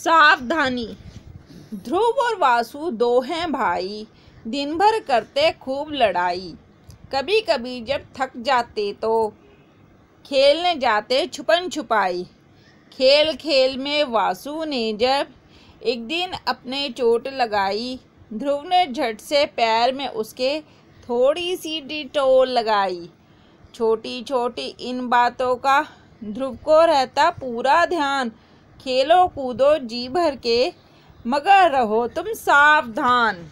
सावधानी ध्रुव और वासु दो हैं भाई दिन भर करते खूब लड़ाई कभी कभी जब थक जाते तो खेलने जाते छुपन छुपाई खेल खेल में वासु ने जब एक दिन अपने चोट लगाई ध्रुव ने झट से पैर में उसके थोड़ी सी डिटोल लगाई छोटी छोटी इन बातों का ध्रुव को रहता पूरा ध्यान खेलो कूदो जी भर के मगर रहो तुम सावधान